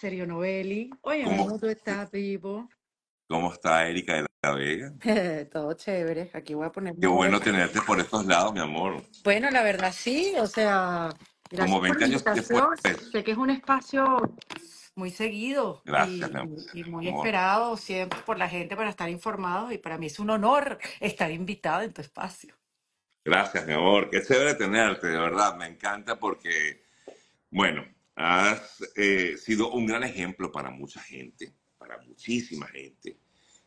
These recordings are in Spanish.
Serio Novelli. Oye, ¿cómo tú estás, vivo. ¿Cómo está Erika de la Vega? Todo chévere. Aquí voy a poner. Qué bueno tenerte por estos lados, mi amor. Bueno, la verdad sí, o sea. Como 20 años después. Sé que es un espacio muy seguido y, muy esperado siempre por la gente para estar informados y para mí es un honor estar invitado en tu espacio. Gracias, mi amor. Qué chévere tenerte, de verdad. Me encanta porque, bueno, has eh, sido un gran ejemplo para mucha gente, para muchísima gente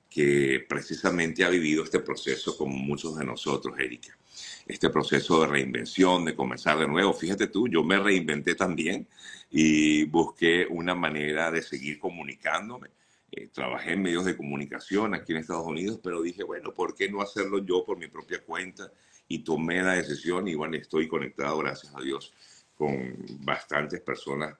que precisamente ha vivido este proceso como muchos de nosotros, Erika. Este proceso de reinvención, de comenzar de nuevo. Fíjate tú, yo me reinventé también y busqué una manera de seguir comunicándome. Eh, trabajé en medios de comunicación aquí en Estados Unidos, pero dije, bueno, ¿por qué no hacerlo yo por mi propia cuenta? Y tomé la decisión y bueno, estoy conectado, gracias a Dios, con bastantes personas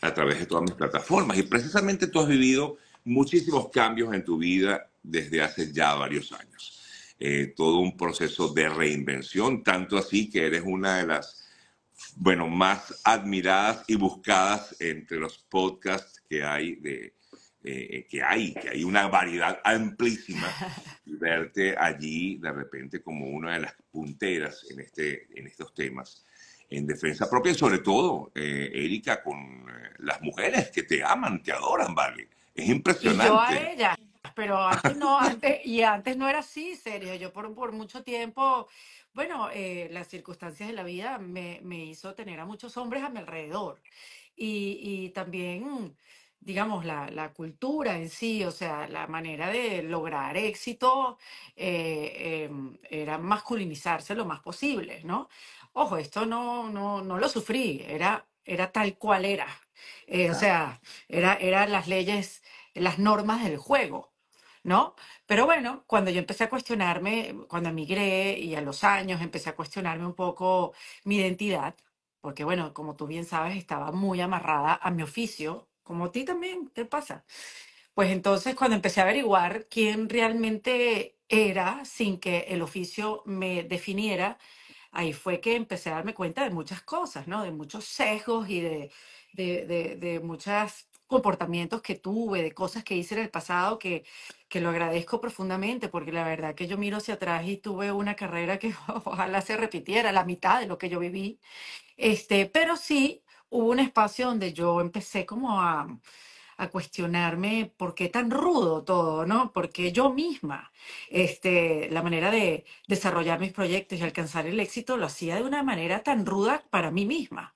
a través de todas mis plataformas. Y precisamente tú has vivido muchísimos cambios en tu vida desde hace ya varios años. Eh, todo un proceso de reinvención, tanto así que eres una de las, bueno, más admiradas y buscadas entre los podcasts que hay eh, que hay, que hay una variedad amplísima, verte allí de repente como una de las punteras en, este, en estos temas en defensa propia y sobre todo, eh, Erika, con eh, las mujeres que te aman, te adoran, ¿vale? Es impresionante. yo a ella, pero antes no, antes, y antes no era así, serio. Yo por, por mucho tiempo, bueno, eh, las circunstancias de la vida me, me, hizo tener a muchos hombres a mi alrededor. Y, también, digamos, la, la, cultura en sí, o sea, la manera de lograr éxito em, era masculinizarse lo más posible, ¿no? Ojo, esto no, no, no lo sufrí, era, era tal cual era. Eh, O sea, eran era las leyes, las normas del juego, ¿no? Pero bueno, cuando yo empecé a cuestionarme, cuando emigré y a los años empecé a cuestionarme un poco mi identidad, porque bueno, como tú bien sabes, estaba muy amarrada a mi oficio, como a ti también ¿qué pasa. Pues entonces cuando empecé a averiguar quién realmente era sin que el oficio me definiera, ahí fue que empecé a darme cuenta de muchas cosas, ¿no? De muchos sesgos y de, de, de, muchos comportamientos que tuve, de cosas que hice en el pasado que, que lo agradezco profundamente, porque la verdad que yo miro hacia atrás y tuve una carrera que ojalá se repitiera, la mitad de lo que yo viví, este, pero sí hubo un espacio donde yo empecé como a a cuestionarme por qué tan rudo todo, ¿no? Porque yo misma, este, la manera de desarrollar mis proyectos y alcanzar el éxito lo hacía de una manera tan ruda para mí misma.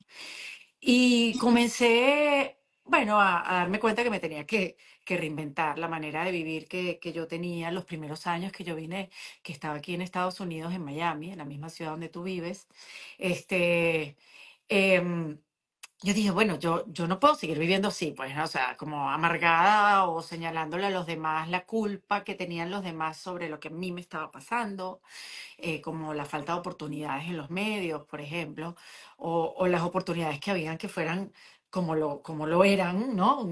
Y comencé, bueno, a, darme cuenta que me tenía que, que reinventar la manera de vivir que, que, yo tenía los primeros años que yo vine, que estaba aquí en Estados Unidos, en Miami, en la misma ciudad donde tú vives. Este, em, yo dije, bueno, yo, yo no puedo seguir viviendo así, pues, o sea, como amargada o señalándole a los demás la culpa que tenían los demás sobre lo que a mí me estaba pasando, eh, como la falta de oportunidades en los medios, por ejemplo, o, o las oportunidades que habían que fueran como lo, como lo eran, ¿no?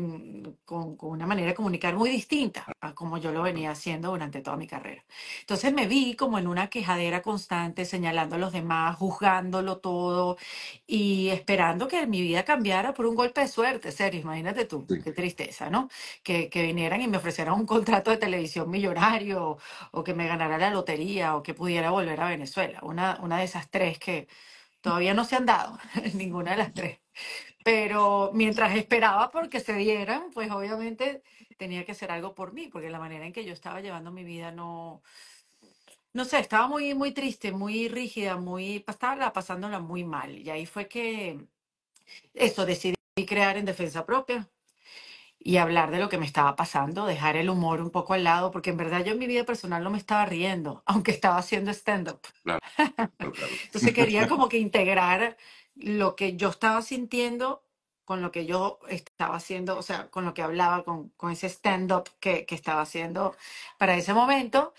Con, con, una manera de comunicar muy distinta a como yo lo venía haciendo durante toda mi carrera. Entonces me vi como en una quejadera constante, señalando a los demás, juzgándolo todo y esperando que mi vida cambiara por un golpe de suerte, serio, imagínate tú, qué tristeza, ¿no? Que, que, vinieran y me ofrecieran un contrato de televisión millonario o que me ganara la lotería o que pudiera volver a Venezuela, una, una de esas tres que todavía no se han dado, ninguna de las tres pero mientras esperaba porque se dieran, pues obviamente tenía que hacer algo por mí, porque la manera en que yo estaba llevando mi vida no, no sé, estaba muy, muy triste, muy rígida, muy, estaba pasándola muy mal. Y ahí fue que eso, decidí crear en defensa propia y hablar de lo que me estaba pasando, dejar el humor un poco al lado, porque en verdad yo en mi vida personal no me estaba riendo, aunque estaba haciendo stand-up. Entonces quería como que integrar lo que yo estaba sintiendo con lo que yo estaba haciendo, o sea, con lo que hablaba, con, con ese stand-up que, que, estaba haciendo para ese momento.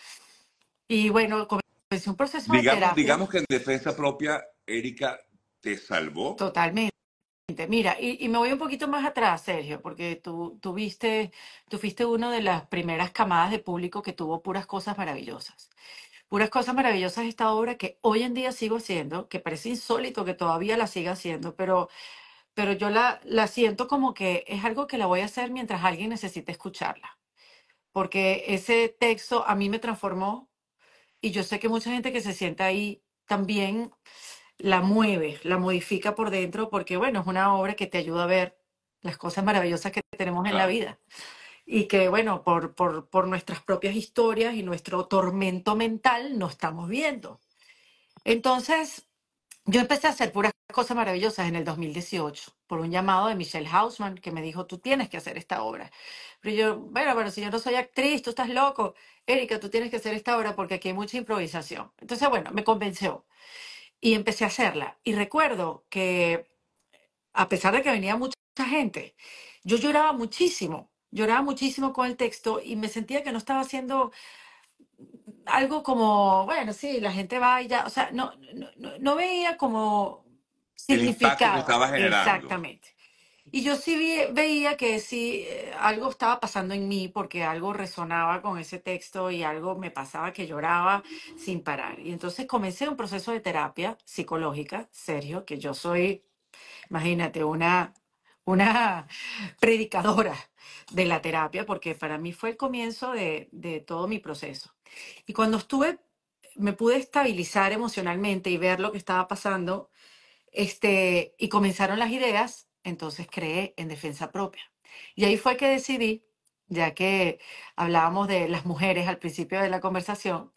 Y bueno, comencé un proceso digamos, Digamos que en defensa propia, Erika te salvó. Totalmente. Mira, y, y, me voy un poquito más atrás, Sergio, porque tú, tú, viste, tú fuiste una de las primeras camadas de público que tuvo puras cosas maravillosas puras cosas maravillosas esta obra que hoy en día sigo haciendo, que parece insólito que todavía la siga haciendo, pero, pero yo la, la siento como que es algo que la voy a hacer mientras alguien necesite escucharla, porque ese texto a mí me transformó y yo sé que mucha gente que se sienta ahí también la mueve, la modifica por dentro, porque bueno, es una obra que te ayuda a ver las cosas maravillosas que tenemos en la vida y que, bueno, por, nuestras propias historias y nuestro tormento mental no estamos viendo. Entonces, yo empecé a hacer puras cosas maravillosas en el 2018 por un llamado de Michelle Hausman que me dijo, tú tienes que hacer esta obra. Pero yo, bueno, bueno, si yo no soy actriz, tú estás loco. Erika, tú tienes que hacer esta obra porque aquí hay mucha improvisación. Entonces, bueno, me convenció y empecé a hacerla. Y recuerdo que, a pesar de que venía mucha gente, yo lloraba muchísimo lloraba muchísimo con el texto y me sentía que no estaba haciendo algo como, bueno, sí, la gente va y ya, o sea, no, no, veía como significado. Exactamente. Y yo sí veía que sí, eh, algo estaba pasando en mí porque algo resonaba con ese texto y algo me pasaba que lloraba sin parar. Y entonces comencé un proceso de terapia psicológica, Sergio, que yo soy, imagínate, una una predicadora de la terapia, porque para mí fue el comienzo de, todo mi proceso. Y cuando estuve, me pude estabilizar emocionalmente y ver lo que estaba pasando, este, y comenzaron las ideas, entonces creé en defensa propia. Y ahí fue que decidí, ya que hablábamos de las mujeres al principio de la conversación,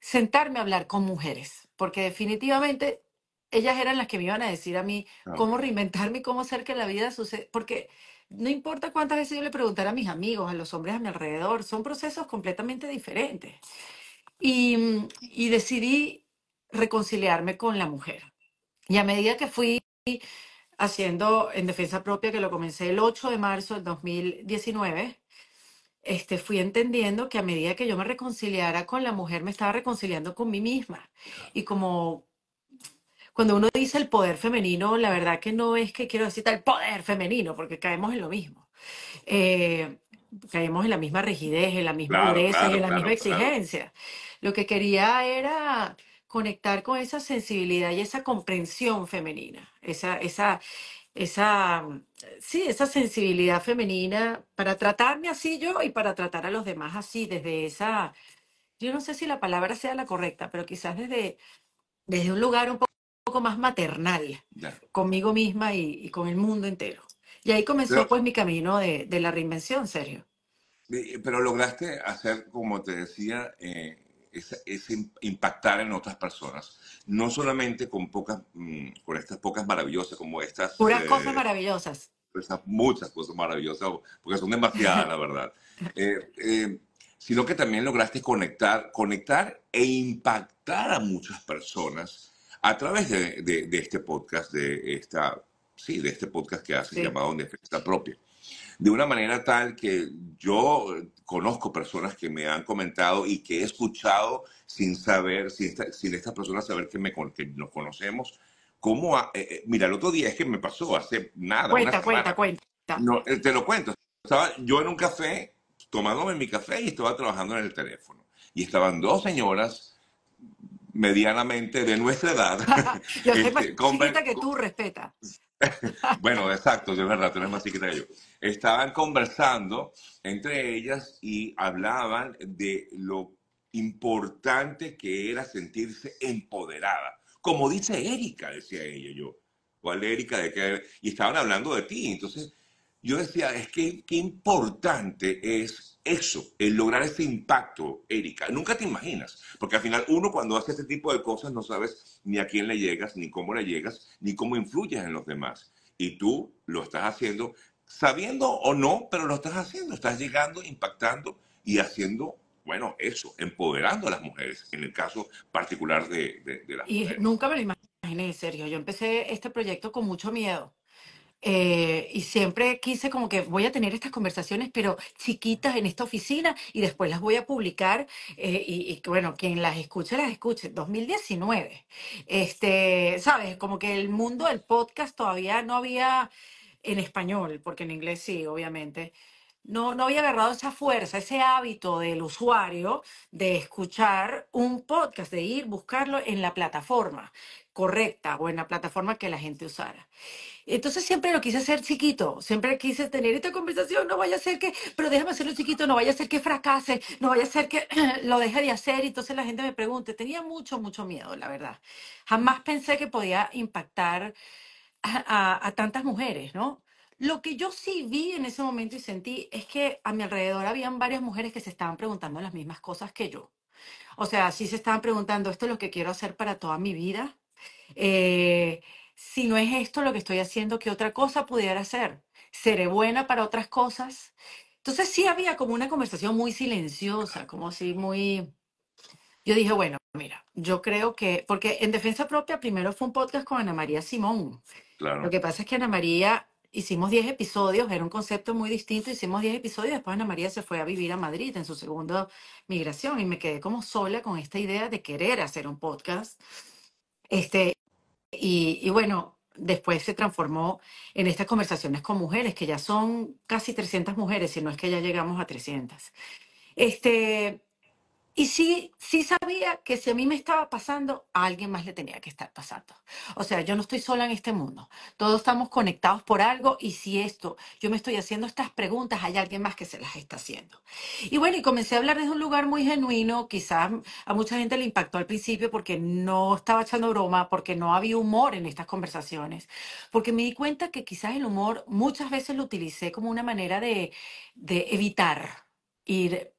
sentarme a hablar con mujeres, porque definitivamente ellas eran las que me iban a decir a mí ah, cómo reinventarme y cómo hacer que la vida suceda, porque no importa cuántas veces yo le preguntara a mis amigos, a los hombres a mi alrededor, son procesos completamente diferentes. Y, mm, decidí reconciliarme con la mujer. Y a medida que fui haciendo en defensa propia, que lo comencé el 8 de marzo del 2019, este, fui entendiendo que a medida que yo me reconciliara con la mujer, me estaba reconciliando con mí misma. Y como cuando uno dice el poder femenino, la verdad que no es que quiero decir tal poder femenino, porque caemos en lo mismo. Eh, caemos en la misma rigidez, en la misma dureza, en la misma exigencia. Lo que quería era conectar con esa sensibilidad y esa comprensión femenina, esa, esa, esa, sí, esa sensibilidad femenina para tratarme así yo y para tratar a los demás así, desde esa, yo no sé si la palabra sea la correcta, pero quizás desde, desde un lugar un poco poco más maternal conmigo misma y, con el mundo entero. Y ahí comenzó pues mi camino de, la reinvención, Sergio. Pero lograste hacer, como te decía, eh, es, impactar en otras personas. No solamente con pocas, mm, con estas pocas maravillosas, como estas. Puras eh, cosas maravillosas. esas muchas cosas maravillosas, porque son demasiadas, la verdad. Eh, eh, sino que también lograste conectar, conectar e impactar a muchas personas a través de, este podcast, de esta, sí, de este podcast que hace, llamado Defensa Propia. De una manera tal que yo conozco personas que me han comentado y que he escuchado sin saber, sin, esta, estas personas saber que, me, que nos conocemos. ¿Cómo? Eh, eh, mira, el otro día es que me pasó, hace nada. Cuenta, cuenta, cuenta. No, eh, te lo cuento. Estaba yo en un café, tomándome mi café y estaba trabajando en el teléfono. Y estaban dos señoras medianamente de nuestra edad. yo este, que tú, respetas bueno, exacto, es verdad, tú eres más chiquita que yo. Estaban conversando entre ellas y hablaban de lo importante que era sentirse empoderada. Como dice Erika, decía ella yo. ¿Cuál Erika? De que Y estaban hablando de ti. Entonces, yo decía, es que qué importante es eso, el lograr ese impacto, Erika. Nunca te imaginas, porque al final uno cuando hace este tipo de cosas no sabes ni a quién le llegas, ni cómo le llegas, ni cómo influyes en los demás. Y tú lo estás haciendo, sabiendo o no, pero lo estás haciendo, estás llegando, impactando y haciendo bueno, eso, empoderando a las mujeres, en el caso particular de, de, mujeres. y Nunca me lo imaginé, Sergio. Yo empecé este proyecto con mucho miedo. Eh, y siempre quise como que voy a tener estas conversaciones, pero chiquitas en esta oficina y después las voy a publicar eh, y, bueno, quien las escuche, las escuche. 2019. Este, sabes, como que el mundo del podcast todavía no había en español, porque en inglés sí, obviamente no, no había agarrado esa fuerza, ese hábito del usuario de escuchar un podcast, de ir buscarlo en la plataforma correcta o en la plataforma que la gente usara. Entonces siempre lo quise hacer chiquito, siempre quise tener esta conversación, no vaya a ser que, pero déjame hacerlo chiquito, no vaya a ser que fracase, no vaya a ser que lo deje de hacer y entonces la gente me pregunte, tenía mucho, mucho miedo, la verdad. Jamás pensé que podía impactar a tantas mujeres, ¿no? Lo que yo sí vi en ese momento y sentí es que a mi alrededor habían varias mujeres que se estaban preguntando las mismas cosas que yo. O sea, sí se estaban preguntando, ¿esto es lo que quiero hacer para toda mi vida? Eh, si no es esto lo que estoy haciendo, ¿qué otra cosa pudiera hacer? ¿Seré buena para otras cosas? Entonces sí había como una conversación muy silenciosa, como así muy... Yo dije, bueno, mira, yo creo que, porque en Defensa Propia primero fue un podcast con Ana María Simón. Lo que pasa es que Ana María hicimos 10 episodios, era un concepto muy distinto, hicimos 10 episodios, después Ana María se fue a vivir a Madrid en su segunda migración y me quedé como sola con esta idea de querer hacer un podcast. Este, y, y bueno, después se transformó en estas conversaciones con mujeres, que ya son casi 300 mujeres, si no es que ya llegamos a 300. Este, y sí, sí sabía que si a mí me estaba pasando, a alguien más le tenía que estar pasando. O sea, yo no estoy sola en este mundo. Todos estamos conectados por algo y si esto, yo me estoy haciendo estas preguntas, hay alguien más que se las está haciendo. Y bueno, y comencé a hablar desde un lugar muy genuino. Quizás a mucha gente le impactó al principio porque no estaba echando broma, porque no había humor en estas conversaciones. Porque me di cuenta que quizás el humor muchas veces lo utilicé como una manera de, evitar ir,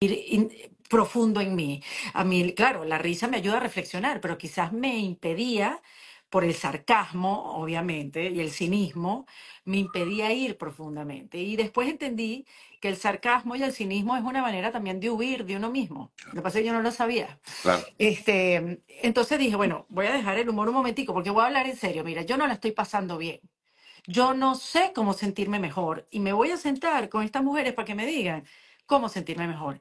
ir profundo en mí. A mí, claro, la risa me ayuda a reflexionar, pero quizás me impedía por el sarcasmo, obviamente, y el cinismo, me impedía ir profundamente. Y después entendí que el sarcasmo y el cinismo es una manera también de huir de uno mismo. Lo que pasa es que yo no lo sabía. Este, entonces dije, bueno, voy a dejar el humor un momentico, porque voy a hablar en serio. Mira, yo no la estoy pasando bien. Yo no sé cómo sentirme mejor. Y me voy a sentar con estas mujeres para que me digan cómo sentirme mejor.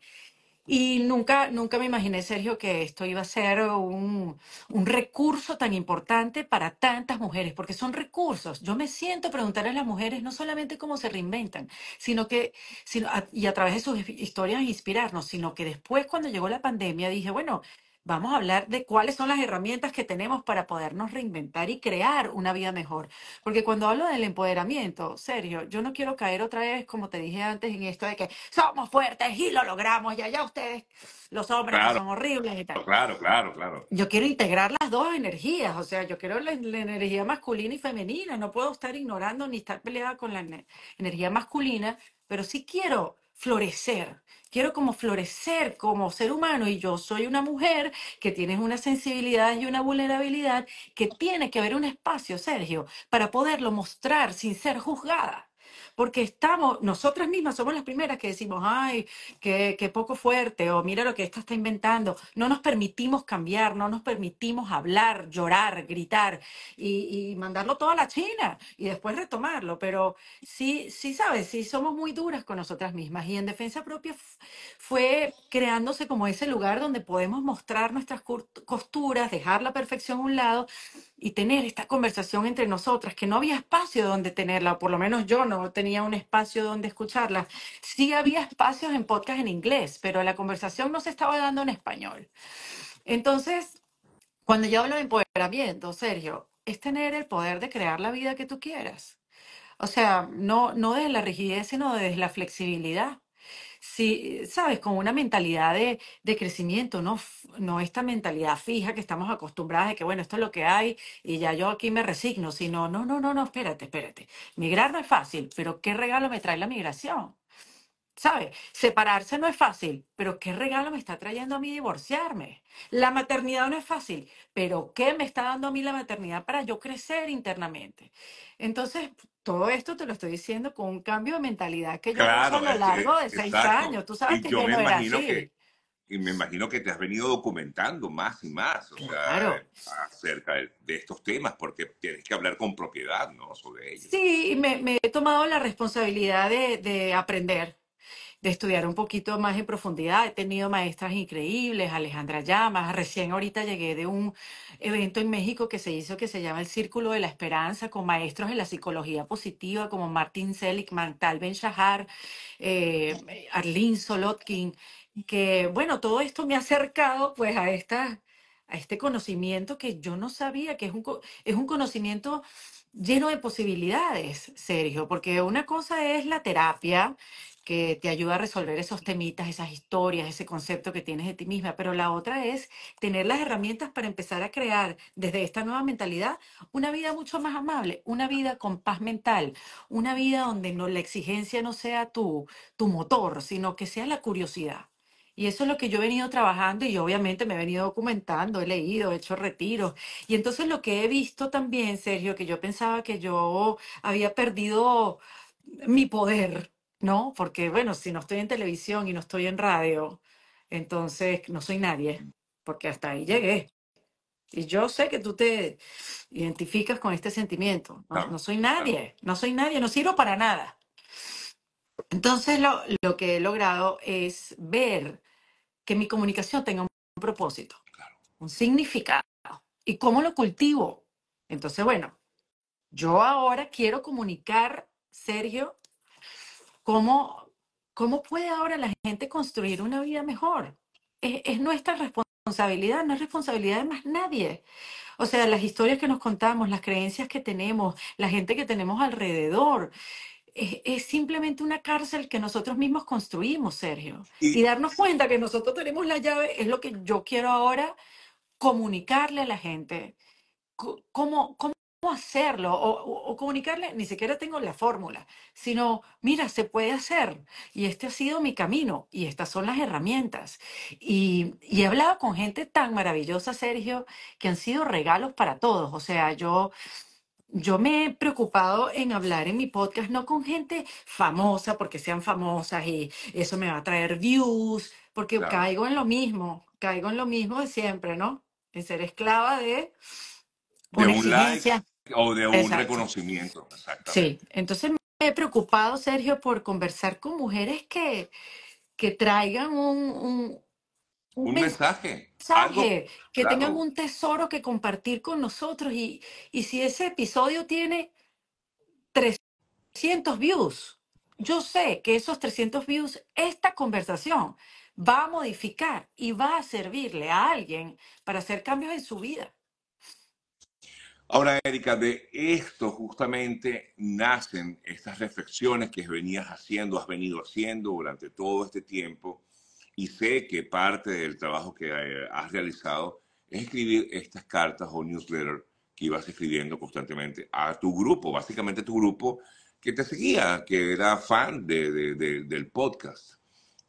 Y nunca, nunca me imaginé, Sergio, que esto iba a ser un, un recurso tan importante para tantas mujeres, porque son recursos. Yo me siento preguntar a las mujeres no solamente cómo se reinventan, sino que, sino y a través de sus historias inspirarnos, sino que después cuando llegó la pandemia dije, bueno, Vamos a hablar de cuáles son las herramientas que tenemos para podernos reinventar y crear una vida mejor. Porque cuando hablo del empoderamiento, Sergio, yo no quiero caer otra vez, como te dije antes, en esto de que somos fuertes y lo logramos, y allá ustedes, los hombres, son horribles y tal. Claro, claro, claro. Yo quiero integrar las dos energías, o sea, yo quiero la energía masculina y femenina, no puedo estar ignorando ni estar peleada con la energía masculina, pero sí quiero florecer. Quiero como florecer como ser humano y yo soy una mujer que tiene una sensibilidad y una vulnerabilidad que tiene que haber un espacio, Sergio, para poderlo mostrar sin ser juzgada porque estamos, nosotras mismas somos las primeras que decimos, ay, qué, poco fuerte, o mira lo que esta está inventando. No nos permitimos cambiar, no nos permitimos hablar, llorar, gritar y, y mandarlo todo a la China y después retomarlo. Pero sí, sí, sabes, sí somos muy duras con nosotras mismas y en defensa propia fue creándose como ese lugar donde podemos mostrar nuestras costuras, dejar la perfección a un lado y tener esta conversación entre nosotras, que no había espacio donde tenerla, o por lo menos yo no tenía un espacio donde escucharla. Sí había espacios en podcast en inglés, pero la conversación no se estaba dando en español. Entonces, cuando yo hablo de empoderamiento, Sergio, es tener el poder de crear la vida que tú quieras. O sea, no, no desde la rigidez, sino desde la flexibilidad. Sí, sabes, con una mentalidad de, de crecimiento, no, no esta mentalidad fija que estamos acostumbradas de que, bueno, esto es lo que hay y ya yo aquí me resigno, sino, no, no, no, no, espérate, espérate. Migrar no es fácil, pero ¿qué regalo me trae la migración? ¿Sabes? Separarse no es fácil, pero ¿qué regalo me está trayendo a mí divorciarme? La maternidad no es fácil, pero ¿qué me está dando a mí la maternidad para yo crecer internamente? Entonces, todo esto te lo estoy diciendo con un cambio de mentalidad que yo claro, a lo largo de seis años. Tú sabes que yo, me no y me imagino que te has venido documentando más y más acerca de, estos temas, porque tienes que hablar con propiedad ¿no? sobre ellos. Sí, me, me he tomado la responsabilidad de, de aprender de estudiar un poquito más en profundidad. He tenido maestras increíbles, Alejandra Llamas, recién ahorita llegué de un evento en México que se hizo que se llama el Círculo de la Esperanza con maestros en la psicología positiva como Martin Seligman, Tal Ben Shahar, eh, Arlene Solotkin, que bueno, todo esto me ha acercado pues a esta a este conocimiento que yo no sabía, que es un, es un conocimiento lleno de posibilidades, Sergio, porque una cosa es la terapia que te ayuda a resolver esos temitas, esas historias, ese concepto que tienes de ti misma, pero la otra es tener las herramientas para empezar a crear desde esta nueva mentalidad una vida mucho más amable, una vida con paz mental, una vida donde no, la exigencia no sea tu, tu motor, sino que sea la curiosidad. Y eso es lo que yo he venido trabajando y obviamente me he venido documentando, he leído, he hecho retiros. Y entonces lo que he visto también, Sergio, que yo pensaba que yo había perdido mi poder ¿no? Porque, bueno, si no estoy en televisión y no estoy en radio, entonces no soy nadie, porque hasta ahí llegué. Y yo sé que tú te identificas con este sentimiento. No, soy nadie, no soy nadie, no sirvo para nada. Entonces lo, que he logrado es ver que mi comunicación tenga un propósito, un significado. ¿Y cómo lo cultivo? Entonces, bueno, yo ahora quiero comunicar, Sergio, ¿Cómo, cómo puede ahora la gente construir una vida mejor? Es, nuestra responsabilidad, no es responsabilidad de más nadie. O sea, las historias que nos contamos, las creencias que tenemos, la gente que tenemos alrededor, es, simplemente una cárcel que nosotros mismos construimos, Sergio. Y, darnos cuenta que nosotros tenemos la llave es lo que yo quiero ahora comunicarle a la gente. ¿Cómo, cómo hacerlo? O, comunicarle, ni siquiera tengo la fórmula, sino, mira, se puede hacer y este ha sido mi camino y estas son las herramientas. Y, he hablado con gente tan maravillosa, Sergio, que han sido regalos para todos. O sea, yo yo me he preocupado en hablar en mi podcast, no con gente famosa, porque sean famosas y eso me va a traer views, porque caigo en lo mismo, caigo en lo mismo de siempre, ¿no? En ser esclava de, o de un reconocimiento. Sí, entonces me he preocupado, Sergio, por conversar con mujeres que, que traigan un, un, un, mensaje, que tengan un tesoro que compartir con nosotros. Y, y si ese episodio tiene 300 views, yo sé que esos 300 views, esta conversación va a modificar y va a servirle a alguien para hacer cambios en su vida. Ahora, Erika, de esto justamente nacen estas reflexiones que venías haciendo, has venido haciendo durante todo este tiempo, y sé que parte del trabajo que eh, has realizado es escribir estas cartas o newsletter que ibas escribiendo constantemente a tu grupo, básicamente tu grupo que te seguía, que era fan del podcast.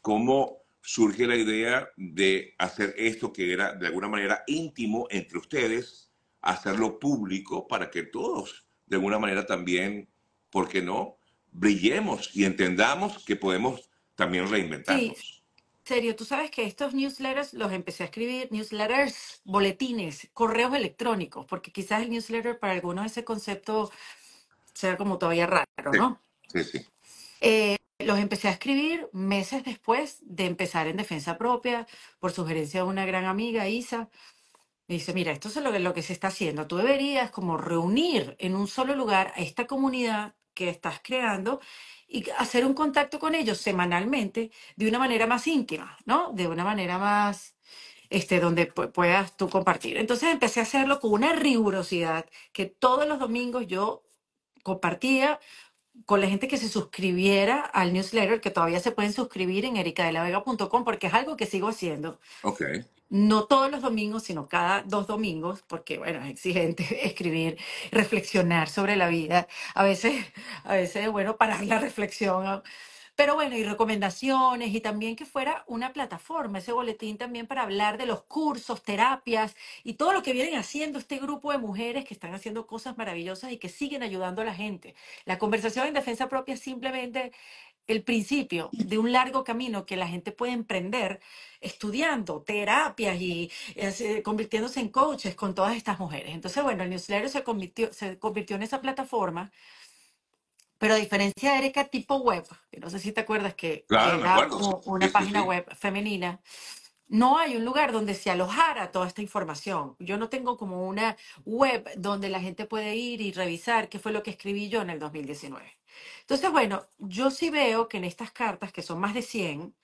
¿Cómo surge la idea de hacer esto que era de alguna manera íntimo entre ustedes? hacerlo público para que todos, de alguna manera también, ¿por qué no?, brillemos y entendamos que podemos también reinventarnos. Sí. Serio, tú sabes que estos newsletters los empecé a escribir, newsletters, boletines, correos electrónicos, porque quizás el newsletter para algunos ese concepto sea como todavía raro, ¿no? Sí, sí. Eh, los empecé a escribir meses después de empezar en defensa propia, por sugerencia de una gran amiga, Isa. Me dice, mira, esto es lo que, lo que se está haciendo. Tú deberías como reunir en un solo lugar a esta comunidad que estás creando y hacer un contacto con ellos semanalmente de una manera más íntima, ¿no? De una manera más, este, donde puedas tú compartir. Entonces empecé a hacerlo con una rigurosidad que todos los domingos yo compartía con la gente que se suscribiera al newsletter, que todavía se pueden suscribir en ericadelavega.com, porque es algo que sigo haciendo. Ok. No todos los domingos, sino cada dos domingos, porque, bueno, es exigente escribir, reflexionar sobre la vida. A veces, a veces, bueno, parar la reflexión pero bueno, y recomendaciones y también que fuera una plataforma, ese boletín también para hablar de los cursos, terapias y todo lo que vienen haciendo este grupo de mujeres que están haciendo cosas maravillosas y que siguen ayudando a la gente. La conversación en defensa propia es simplemente el principio de un largo camino que la gente puede emprender estudiando terapias y, eh, convirtiéndose en coaches con todas estas mujeres. Entonces, bueno, el newsletter se convirtió, se convirtió en esa plataforma pero a diferencia de Erika tipo web, que no sé si te acuerdas que era una página web femenina, no hay un lugar donde se alojara toda esta información. Yo no tengo como una web donde la gente puede ir y revisar qué fue lo que escribí yo en el 2019. Entonces, bueno, yo sí veo que en estas cartas, que son más de 100,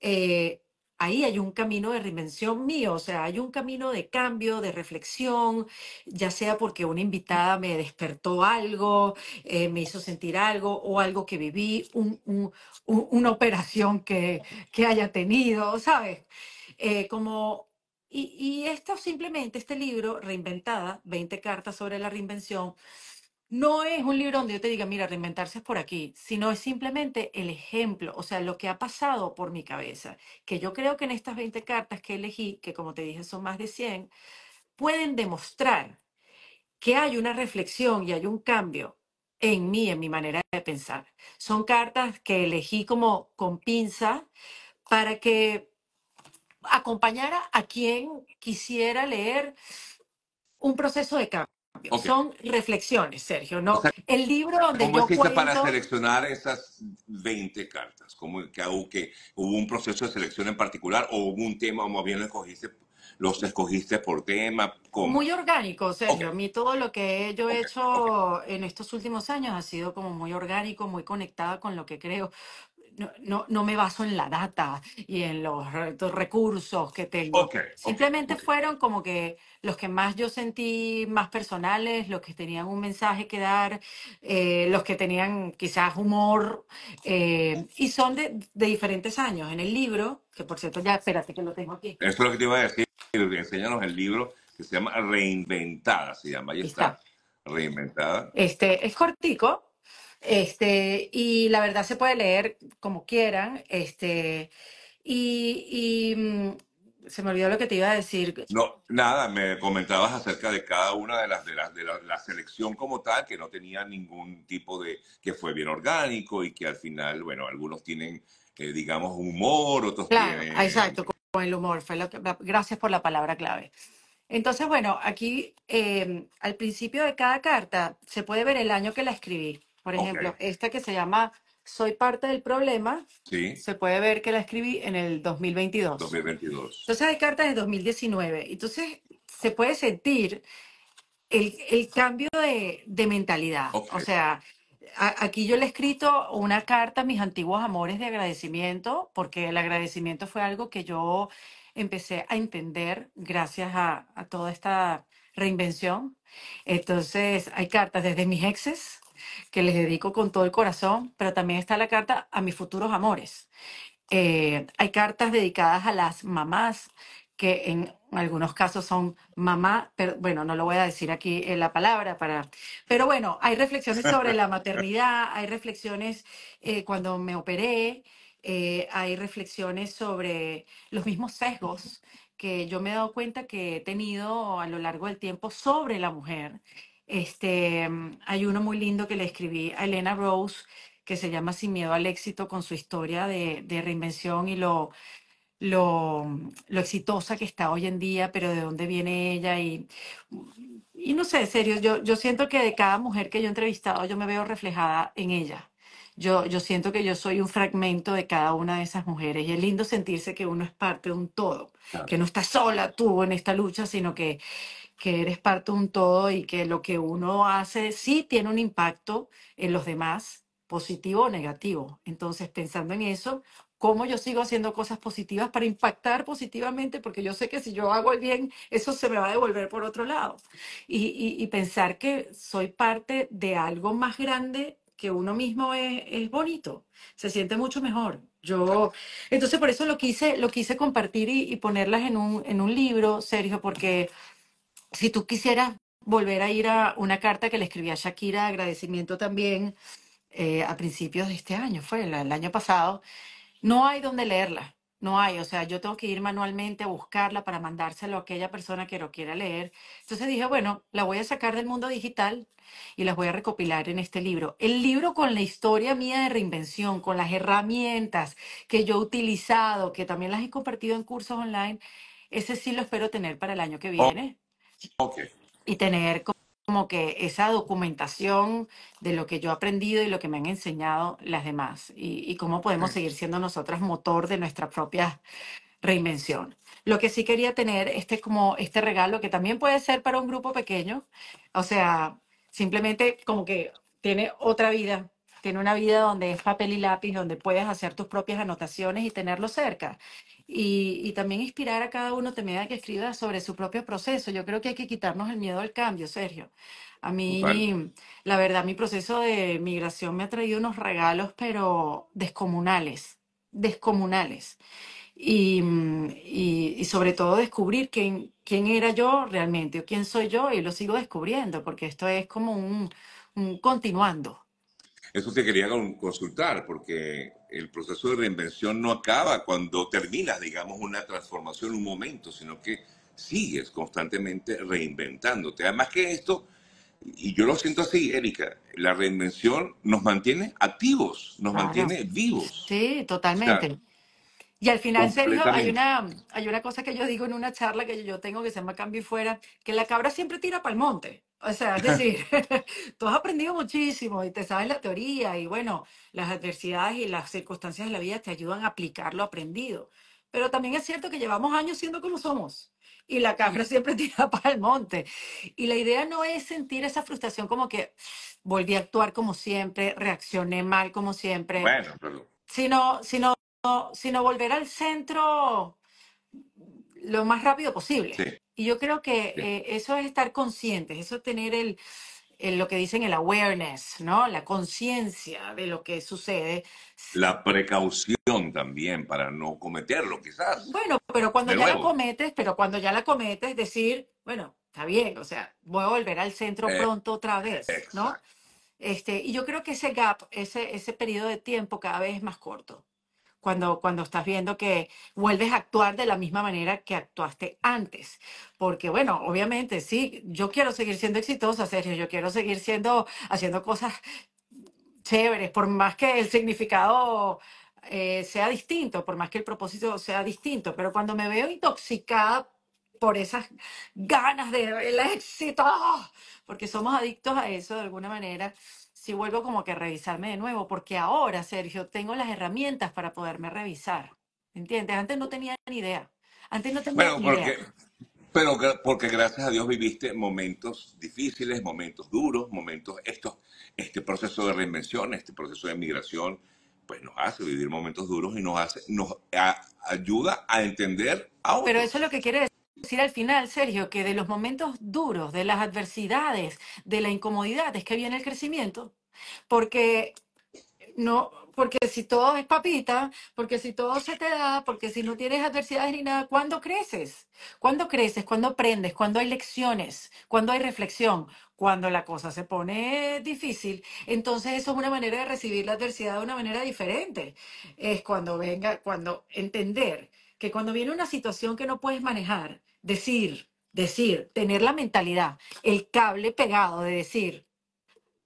eh, ahí hay un camino de reinvención mío, o sea, hay un camino de cambio, de reflexión, ya sea porque una invitada me despertó algo, eh, me hizo sentir algo o algo que viví, una operación que, que, haya tenido, ¿sabes? Eh, como, y, y esto simplemente, este libro, Reinventada, 20 cartas sobre la reinvención, no es un libro donde yo te diga, mira, reinventarse es por aquí, sino es simplemente el ejemplo, o sea, lo que ha pasado por mi cabeza, que yo creo que en estas 20 cartas que elegí, que como te dije son más de 100, pueden demostrar que hay una reflexión y hay un cambio en mí, en mi manera de pensar. Son cartas que elegí como con pinza para que acompañara a quien quisiera leer un proceso de cambio. Son reflexiones, Sergio, ¿no? el libro donde ¿cómo yo cuento... para seleccionar esas 20 cartas? como que, hubo un proceso de selección en particular o hubo un tema o bien escogiste, los escogiste por tema? Muy orgánico, Sergio. todo lo que yo he hecho en estos últimos años ha sido como muy orgánico, muy conectado con lo que creo no, no, me baso en la data y en los, recursos que tengo. Simplemente fueron como que los que más yo sentí más personales, los que tenían un mensaje que dar, eh, los que tenían quizás humor, eh, y son de, diferentes años. En el libro, que por cierto ya, espérate que lo tengo aquí. Esto es lo que te iba a decir, enséñanos el libro que se llama Reinventada, se llama, ahí está. está. Reinventada. Este, es cortico, este, y la verdad se puede leer como quieran. Este, y, mm, se me olvidó lo que te iba a decir. No, nada, me comentabas acerca de cada una de las de, las, de la, selección como tal, que no tenía ningún tipo de, que fue bien orgánico y que al final, bueno, algunos tienen, eh, digamos, humor, otros claro, tienen... Exacto, con el humor, lo gracias por la palabra clave. Entonces, bueno, aquí em, al principio de cada carta se puede ver el año que la escribí. Por ejemplo, esta que se llama Soy parte del problema, se puede ver que la escribí en el 2022. Entonces hay cartas de 2019. Entonces se puede sentir el, cambio de, mentalidad. O sea, aquí yo le he escrito una carta a mis antiguos amores de agradecimiento, porque el agradecimiento fue algo que yo empecé a entender gracias a, a toda esta reinvención. Entonces, hay cartas desde mis exes, que les dedico con todo el corazón, pero también está la carta a mis futuros amores. Eh, hay cartas dedicadas a las mamás, que en algunos casos son mamá, pero bueno, no lo voy a decir aquí en la palabra para. Pero bueno, hay reflexiones sobre la maternidad, hay reflexiones eh, cuando me operé, eh, hay reflexiones sobre los mismos sesgos que yo me he dado cuenta que he tenido a lo largo del tiempo sobre la mujer este, mm, hay uno muy lindo que le escribí a Elena Rose, que se llama Sin Miedo al Éxito, con su historia de, de reinvención y lo, lo, mm, exitosa que está hoy en día, pero de dónde viene ella. Y, mm, y no sé, serio, yo, yo siento que de cada mujer que yo he entrevistado, yo me veo reflejada en ella. Yo, yo, siento que yo soy un fragmento de cada una de esas mujeres y es lindo sentirse que uno es parte de un todo, que no está sola tú en esta lucha, sino que, que eres parte de un todo y que lo que uno hace sí tiene un impacto en los demás, positivo o negativo. Entonces, pensando en eso, ¿cómo yo sigo haciendo cosas positivas para impactar positivamente? Porque yo sé que si yo hago el bien, eso se me va a devolver por otro lado. Y, pensar que soy parte de algo más grande que uno mismo es, bonito, se siente mucho mejor. Yo, entonces por eso lo quise, lo quise compartir y, ponerlas en un, en un libro, Sergio, porque si tú quisieras volver a ir a una carta que le escribí a Shakira, agradecimiento también eh, a principios de este año, fue el, año pasado, no hay donde leerla. No hay, o sea, yo tengo que ir manualmente a buscarla para mandárselo a aquella persona que lo quiera leer. Entonces dije, bueno, la voy a sacar del mundo digital y las voy a recopilar en este libro. El libro con la historia mía de reinvención, con las herramientas que yo he utilizado, que también las he compartido en cursos online, ese sí lo espero tener para el año que oh. viene. Y tener como que esa documentación de lo que yo he aprendido y lo que me han enseñado las demás y, cómo podemos seguir siendo nosotras motor de nuestra propia reinvención. Lo que sí quería tener este como este regalo que también puede ser para un grupo pequeño, o sea, simplemente como que tiene otra vida, tiene una vida donde es papel y lápiz, donde puedes hacer tus propias anotaciones y tenerlo cerca y, también inspirar a cada uno también a que escriba sobre su propio proceso. Yo creo que hay que quitarnos el miedo al cambio, Sergio. A mí, la verdad, mi proceso de migración me ha traído unos regalos, pero descomunales, descomunales. Mm, y, y, sobre todo descubrir quién, quién era yo realmente o quién soy yo y lo sigo descubriendo, porque esto es como un, un continuando. Eso te quería consultar, porque el proceso de reinvención no acaba cuando terminas, digamos, una transformación, un momento, sino que sigues constantemente reinventándote. Además que esto, y yo lo siento así, Erika, la reinvención nos mantiene activos, nos mantiene vivos. Sí, totalmente. y al final, Sergio, hay una, hay una cosa que yo digo en una charla que yo tengo que se llama Cambio y Fuera, que la cabra siempre tira para el monte. O sea, es decir, tú has aprendido muchísimo y te sabes la teoría y bueno, las adversidades y las circunstancias de la vida te ayudan a aplicar lo aprendido. Pero también es cierto que llevamos años siendo como somos y la cámara siempre tira para el monte. Y la idea no es sentir esa frustración como que volví a actuar como siempre, reaccioné mal como siempre. Sino, sino, sino volver al centro lo más rápido posible. Sí. Y yo creo que eh, eso es estar conscientes, eso es tener el, lo que dicen el awareness, ¿no? La conciencia de lo que sucede. La precaución también para no cometerlo, quizás. Bueno, pero cuando ya la cometes, pero cuando ya la cometes, decir, bueno, está bien, o sea, voy a volver al centro eh, pronto otra vez, ¿no? Este, y yo creo que ese gap, ese, ese periodo de tiempo cada vez es más corto cuando, cuando estás viendo que vuelves a actuar de la misma manera que actuaste antes. Porque bueno, obviamente sí, yo quiero seguir siendo exitosa, Sergio, yo quiero seguir siendo, haciendo cosas chéveres, por más que el significado eh, sea distinto, por más que el propósito sea distinto, pero cuando me veo intoxicada por esas ganas de el éxito, ¡ah! porque somos adictos a eso de alguna manera, y vuelvo como que a revisarme de nuevo, porque ahora, Sergio, tengo las herramientas para poderme revisar. ¿Entiendes? Antes no tenía ni idea. Antes no tenía ni porque, idea. Pero porque gracias a Dios viviste momentos difíciles, momentos duros, momentos estos, este proceso de reinvención, este proceso de migración, pues nos hace vivir momentos duros y nos hace, nos ayuda a entender Pero eso es lo que quiere decir al final, Sergio, que de los momentos duros, de las adversidades, de la incomodidad, es que viene el crecimiento. Porque eh, no, porque si todo es papita, porque si todo se te da, porque si no tienes adversidades ni nada, ¿cuándo creces? ¿Cuándo creces? ¿Cuándo aprendes? ¿Cuándo hay lecciones? ¿Cuándo hay reflexión? Cuando la cosa se pone difícil, entonces eso es una manera de recibir la adversidad de una manera diferente. Es cuando venga, cuando entender que cuando viene una situación que no puedes manejar, decir, decir, tener la mentalidad, el cable pegado de decir,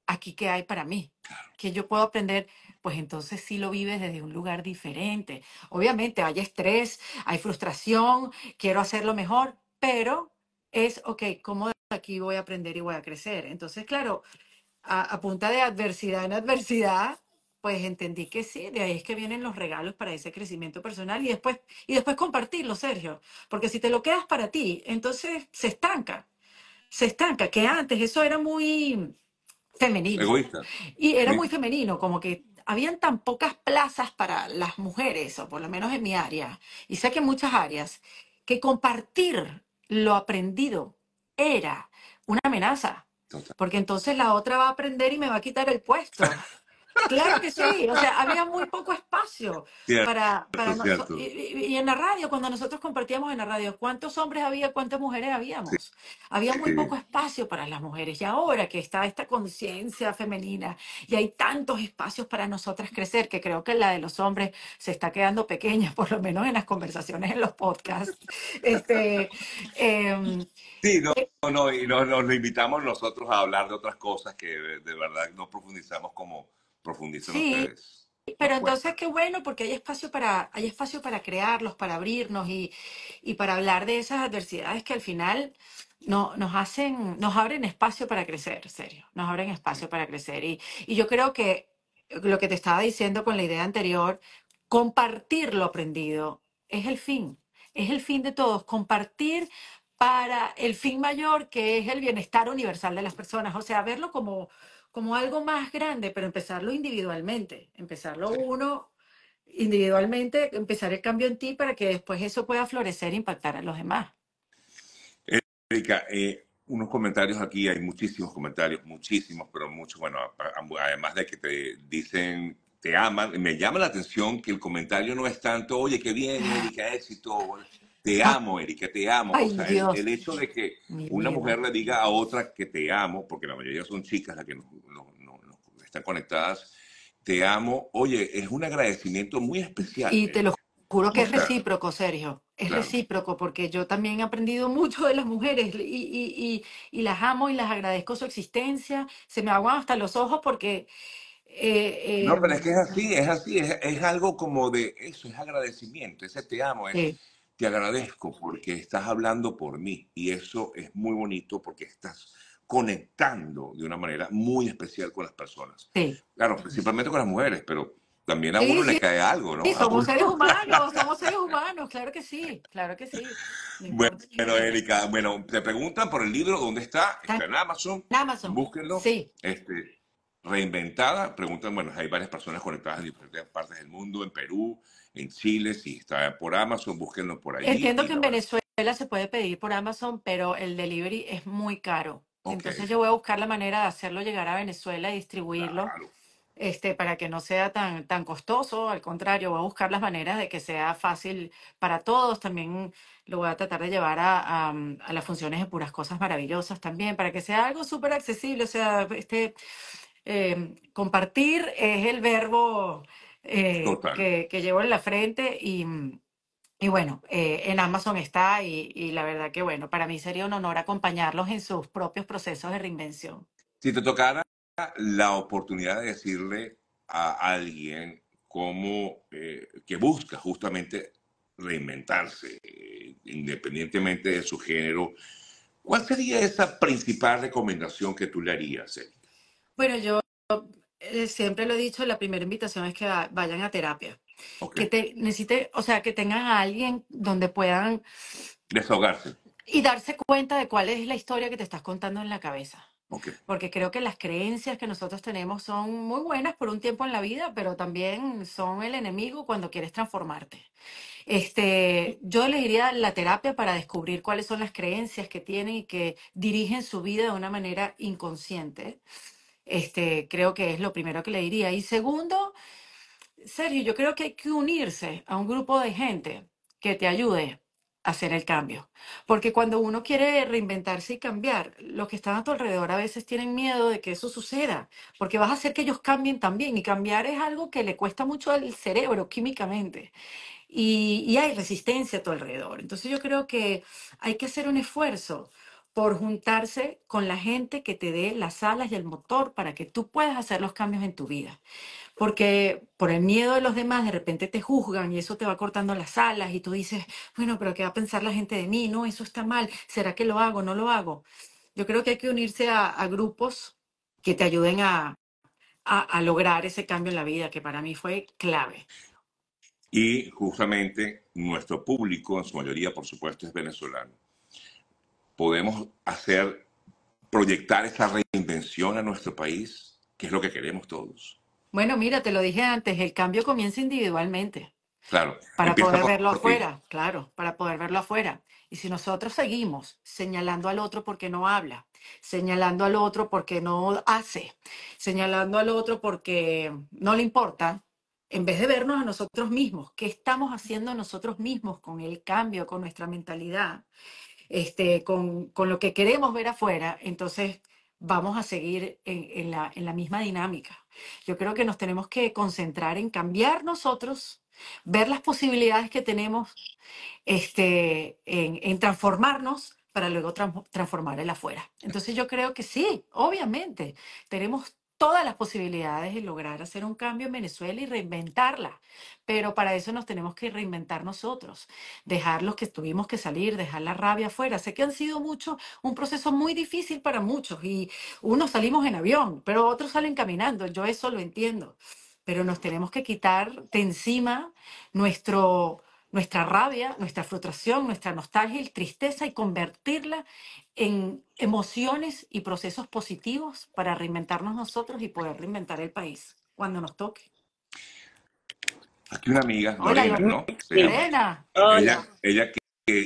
aquí qué hay para mí, que yo puedo aprender, pues entonces sí lo vives desde un lugar diferente. Obviamente hay estrés, hay frustración, quiero hacerlo mejor, pero es, ok, ¿cómo aquí voy a aprender y voy a crecer? Entonces, claro, a, a punta de adversidad en adversidad, pues entendí que sí, de ahí es que vienen los regalos para ese crecimiento personal y después, y después compartirlo, Sergio, porque si te lo quedas para ti, entonces se estanca, se estanca, que antes eso era muy femenino. Egoísta. Y era muy femenino, como que habían tan pocas plazas para las mujeres, o por lo menos en mi área, y sé que en muchas áreas, que compartir lo aprendido era una amenaza. Porque entonces la otra va a aprender y me va a quitar el puesto. Claro que sí, o sea, había muy poco espacio para, nosotros. Y, en la radio, cuando nosotros compartíamos en la radio, ¿cuántos hombres había, cuántas mujeres habíamos? Había muy poco espacio para las mujeres. Y ahora que está esta conciencia femenina y hay tantos espacios para nosotras crecer, que creo que la de los hombres se está quedando pequeña, por lo menos en las conversaciones, en los podcasts. Este, em, sí, eh, no, no, y nos, lo invitamos nosotros a hablar de otras cosas que de verdad no profundizamos como Profundizar sí, Pero entonces qué bueno, porque hay espacio para, hay espacio para crearlos, para abrirnos y, y para hablar de esas adversidades que al final no, nos hacen, nos abren espacio para crecer, serio, nos abren espacio para crecer. y yo creo que lo que te estaba diciendo con la idea anterior, compartir lo aprendido es el fin, es el fin de todos, compartir para el fin mayor que es el bienestar universal de las personas, o sea, verlo como, como algo más grande, pero empezarlo individualmente, empezarlo uno individualmente, empezar el cambio en ti para que después eso pueda florecer e impactar a los demás. Eh, Erika, eh, unos comentarios aquí, hay muchísimos comentarios, muchísimos, pero muchos, bueno, además de que te dicen, te aman, me llama la atención que el comentario no es tanto, oye, qué bien, ah. Erika, éxito, te ah. amo, Erika, te amo. el, hecho de que una mujer le diga a otra que te amo, porque la mayoría son chicas las que están conectadas, te amo, oye, es un agradecimiento muy especial. Y ¿eh? te lo juro que es recíproco, Sergio. Es recíproco, porque yo también he aprendido mucho de las mujeres y, las amo y las agradezco su existencia. Se me aguan hasta los ojos porque... Eh, eh, no, pero es que es así, es así, es, algo como de eso, es agradecimiento, ese te amo. Es, te agradezco porque estás hablando por mí y eso es muy bonito porque estás conectando de una manera muy especial con las personas. Sí. Claro, principalmente con las mujeres, pero también a uno le cae algo, ¿no? somos seres humanos, somos seres humanos, claro que sí, claro que sí. Bueno, Erika, bueno, te preguntan por el libro, ¿dónde está? Está en Amazon. En Amazon. Búsquenlo. Sí. Este, reinventada, preguntan, bueno, hay varias personas conectadas en diferentes partes del mundo, en Perú, en Chile, si está por Amazon, búsquenlo por ahí. Entiendo que en Venezuela se puede pedir por Amazon, pero el delivery es muy caro. Entonces yo voy a buscar la manera de hacerlo llegar a Venezuela y distribuirlo. Este, para que no sea tan, tan costoso, al contrario, voy a buscar las maneras de que sea fácil para todos. También lo voy a tratar de llevar a, a, a las funciones de puras cosas maravillosas también, para que sea algo súper accesible. O sea, este, eh, compartir es el verbo eh, que, que, llevo en la frente y, mm, y bueno, eh, en Amazon está y, la verdad que bueno, para mí sería un honor acompañarlos en sus propios procesos de reinvención. Si te tocara la oportunidad de decirle a alguien cómo, eh, que busca justamente reinventarse, independientemente de su género, ¿cuál sería esa principal recomendación que tú le harías? Bueno, yo eh, siempre lo he dicho, la primera invitación es que vayan a terapia. Que te, necesite, o sea, que tengan a alguien donde puedan desahogarse. Y darse cuenta de cuál es la historia que te estás contando en la cabeza. Porque creo que las creencias que nosotros tenemos son muy buenas por un tiempo en la vida, pero también son el enemigo cuando quieres transformarte. Este, yo le diría la terapia para descubrir cuáles son las creencias que tienen y que dirigen su vida de una manera inconsciente. Este, creo que es lo primero que le diría. Y segundo, Sergio, yo creo que hay que unirse a un grupo de gente que te ayude a hacer el cambio. Porque cuando uno quiere reinventarse y cambiar, los que están a tu alrededor a veces tienen miedo de que eso suceda, porque vas a hacer que ellos cambien también. Y cambiar es algo que le cuesta mucho al cerebro químicamente. Y, y hay resistencia a tu alrededor. Entonces yo creo que hay que hacer un esfuerzo por juntarse con la gente que te dé las alas y el motor para que tú puedas hacer los cambios en tu vida. Porque por el miedo de los demás de repente te juzgan y eso te va cortando las alas y tú dices, bueno, pero ¿qué va a pensar la gente de mí? No, eso está mal. ¿Será que lo hago? ¿No lo hago? Yo creo que hay que unirse a, grupos que te ayuden a lograr ese cambio en la vida, que para mí fue clave. Y justamente nuestro público, en su mayoría, por supuesto, es venezolano podemos hacer, proyectar esa reinvención a nuestro país, que es lo que queremos todos. Bueno, mira, te lo dije antes, el cambio comienza individualmente. Claro. Para poder verlo afuera, claro, para poder verlo afuera. Y si nosotros seguimos señalando al otro porque no habla, señalando al otro porque no hace, señalando al otro porque no le importa, en vez de vernos a nosotros mismos, ¿qué estamos haciendo nosotros mismos con el cambio, con nuestra mentalidad? Este, con, lo que queremos ver afuera, entonces vamos a seguir en, la, en, la, misma dinámica. Yo creo que nos tenemos que concentrar en cambiar nosotros, ver las posibilidades que tenemos, este, en, en transformarnos para luego transformar el afuera. Entonces yo creo que sí, obviamente, tenemos todas las posibilidades de lograr hacer un cambio en Venezuela y reinventarla. Pero para eso nos tenemos que reinventar nosotros, dejar los que tuvimos que salir, dejar la rabia afuera. Sé que han sido muchos, un proceso muy difícil para muchos y unos salimos en avión, pero otros salen caminando. Yo eso lo entiendo. Pero nos tenemos que quitar de encima nuestro nuestra rabia, nuestra frustración, nuestra nostalgia y tristeza y convertirla en emociones y procesos positivos para reinventarnos nosotros y poder reinventar el país cuando nos toque. Aquí una amiga, Ella,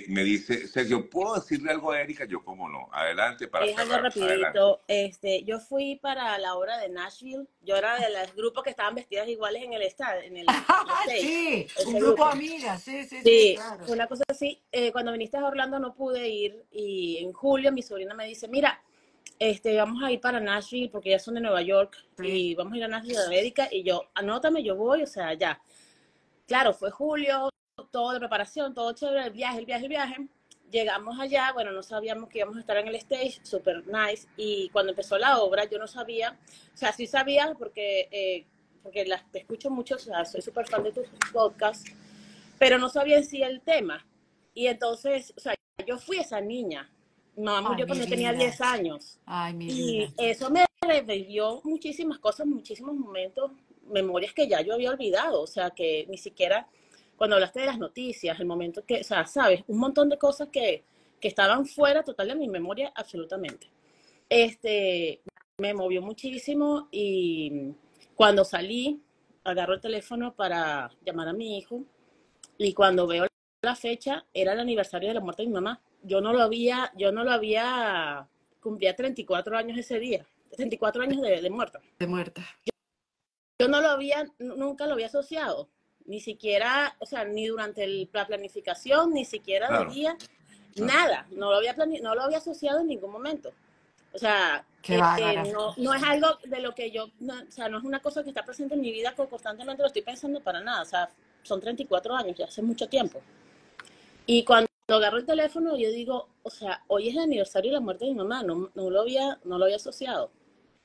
me dice, Sergio, ¿puedo decirle algo a Erika? Yo, ¿cómo no? Adelante para algo rapidito. Este, yo fui para la obra de Nashville. Yo era de los grupos que estaban vestidas iguales en el estado. En el, ah, sí, un grupo, de amigas, sí, sí, sí. Una cosa así, eh, cuando viniste a Orlando no pude ir y en julio mi sobrina me dice, mira, este, vamos a ir para Nashville porque ya son de Nueva York y vamos a ir a Nashville de Erika y yo, anótame, yo voy, o sea, ya. Claro, fue julio, todo de preparación, todo chévere, el viaje, el viaje, el viaje. Llegamos allá, bueno, no sabíamos que íbamos a estar en el stage, super nice. Y cuando empezó la obra, yo no sabía, o sea, sí sabía porque, eh, porque las, te escucho mucho, o sea, soy súper fan de tus podcasts, pero no sabía en sí el tema. Y entonces, o sea, yo fui esa niña, mamá, yo cuando tenía 10 años. y eso me revivió muchísimas cosas, muchísimos momentos, memorias que ya yo había olvidado, o sea, que ni siquiera cuando hablaste de las noticias, el momento que, o sea, sabes, un montón de cosas que, estaban fuera total de mi memoria absolutamente. Este, me movió muchísimo y cuando salí, agarro el teléfono para llamar a mi hijo y cuando veo la fecha, era el aniversario de la muerte de mi mamá. Yo no lo había, yo no lo había, cumplía 34 años ese día, 34 años de, de muerta. De muerta. yo no lo había, nunca lo había asociado ni siquiera, o sea, ni durante la planificación, ni siquiera de día, nada. No lo, había no lo había asociado en ningún momento. O sea, este, no, es algo de lo que yo, o sea, no es una cosa que está presente en mi vida constantemente lo estoy pensando para nada. O sea, son 34 años, ya hace mucho tiempo. Y cuando agarro el teléfono, yo digo, o sea, hoy es el aniversario de la muerte de mi mamá, no, lo, había, no lo había asociado.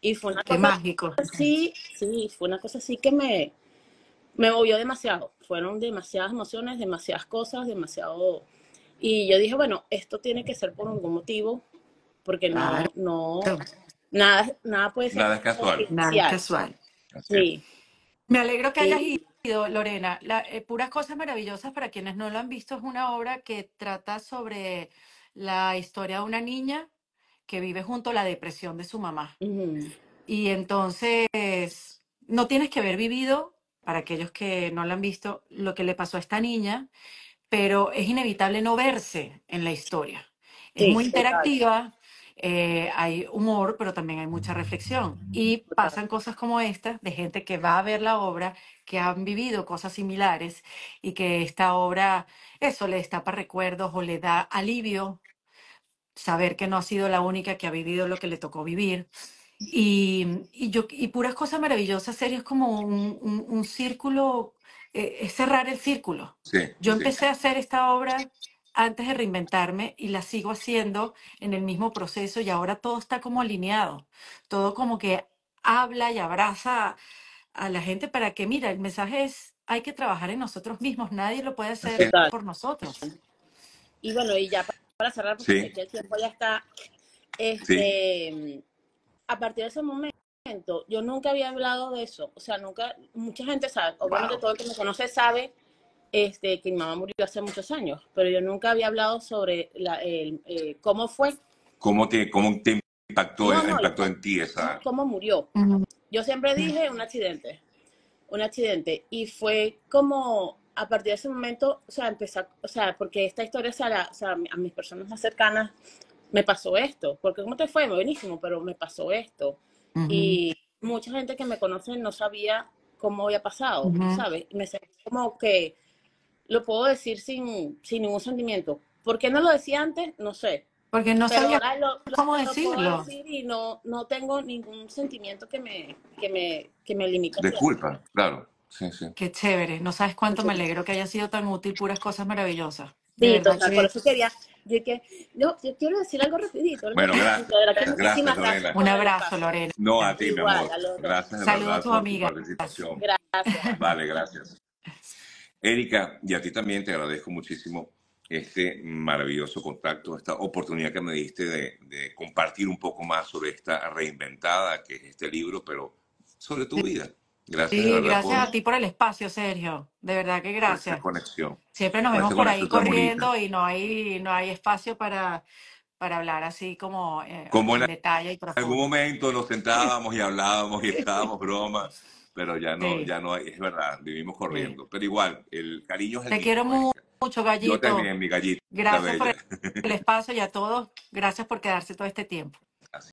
Y fue Qué mágico. Sí, sí, fue una cosa así que me, me movió demasiado. Fueron demasiadas emociones, demasiadas cosas, demasiado... Y yo dije, bueno, esto tiene que ser por algún motivo, porque no, nada, nada puede ser. Nada es casual. Nada es casual. Sí. Me alegro que hayas ido, Lorena. Eh, puras Cosas Maravillosas, para quienes no lo han visto, es una obra que trata sobre la historia de una niña que vive junto a la depresión de su mamá. Y entonces, no tienes que haber vivido para aquellos que no la han visto, lo que le pasó a esta niña, pero es inevitable no verse en la historia. Es muy interactiva, eh, hay humor, pero también hay mucha reflexión. Y pasan cosas como esta, de gente que va a ver la obra, que han vivido cosas similares y que esta obra, eso le destapa recuerdos o le da alivio saber que no ha sido la única que ha vivido lo que le tocó vivir. Y, y, yo, y puras cosas maravillosas, serio, es como un, círculo, eh, es cerrar el círculo. yo empecé a hacer esta obra antes de reinventarme y la sigo haciendo en el mismo proceso y ahora todo está como alineado, todo como que habla y abraza a, la gente para que, mira, el mensaje es, hay que trabajar en nosotros mismos, nadie lo puede hacer por nosotros. Y bueno, y ya para cerrar, porque el tiempo ya está, este a partir de ese momento, yo nunca había hablado de eso. O sea, nunca, mucha gente sabe, obviamente todo el que me conoce sabe este, que mi mamá murió hace muchos años, pero yo nunca había hablado sobre el, eh, cómo fue. ¿Cómo te, cómo impactó, en ti esa? ¿Cómo murió? Yo siempre dije un accidente, un accidente. Y fue como a partir de ese momento, o sea, empezar, o sea, porque esta historia, sea, a mis personas más cercanas, me pasó esto, porque ¿cómo te fue? Buenísimo, pero me pasó esto. Y mucha gente que me conoce no sabía cómo había pasado, ¿sabes? Me sentí como que lo puedo decir sin, ningún sentimiento. ¿Por qué no lo decía antes? No sé. Porque no sabía cómo decirlo. y no, no tengo ningún sentimiento que me, que me, me limite. De culpa, claro. Sí, sí. Qué chévere. No sabes cuánto me alegro que haya sido tan útil, puras cosas maravillosas. Sí, total, por eso quería, que, no, yo quiero decir algo rapidito. Bueno, gracias. Un abrazo, Lorena. No, a ti, mi gracias. Saludos a tu amiga. Gracias. Vale, gracias. Erika, y a ti también te agradezco muchísimo este maravilloso contacto, esta oportunidad que me diste de, de compartir un poco más sobre esta reinventada que es este libro, pero sobre tu vida. Gracias. gracias a ti por el espacio, Sergio. De verdad que gracias. Siempre nos vemos por ahí corriendo y no hay, no hay espacio para, para hablar así como, eh, en, detalle En algún momento nos sentábamos y hablábamos y estábamos bromas, pero ya no, ya no hay, es verdad, vivimos corriendo. Pero igual, el cariño es el Te quiero pues. mucho. Mucho gallito. Yo también, mi gallito. Gracias por el espacio y a todos. Gracias por quedarse todo este tiempo.